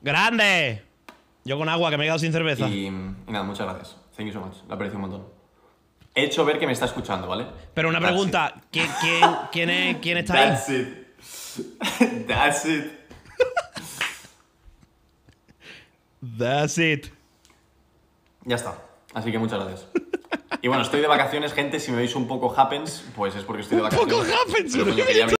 ¡Grande! Yo con agua, que me he quedado sin cerveza. Y, nada, muchas gracias. Thank you so much. La aprecio un montón. He hecho ver que me está escuchando, ¿vale? Pero una pregunta, ¿quién, quién, está ahí? That's it. That's it. That's it. Ya está. Así que muchas gracias. Y bueno, estoy de vacaciones, gente. Si me veis un poco happens, pues es porque estoy de vacaciones. Un poco happens,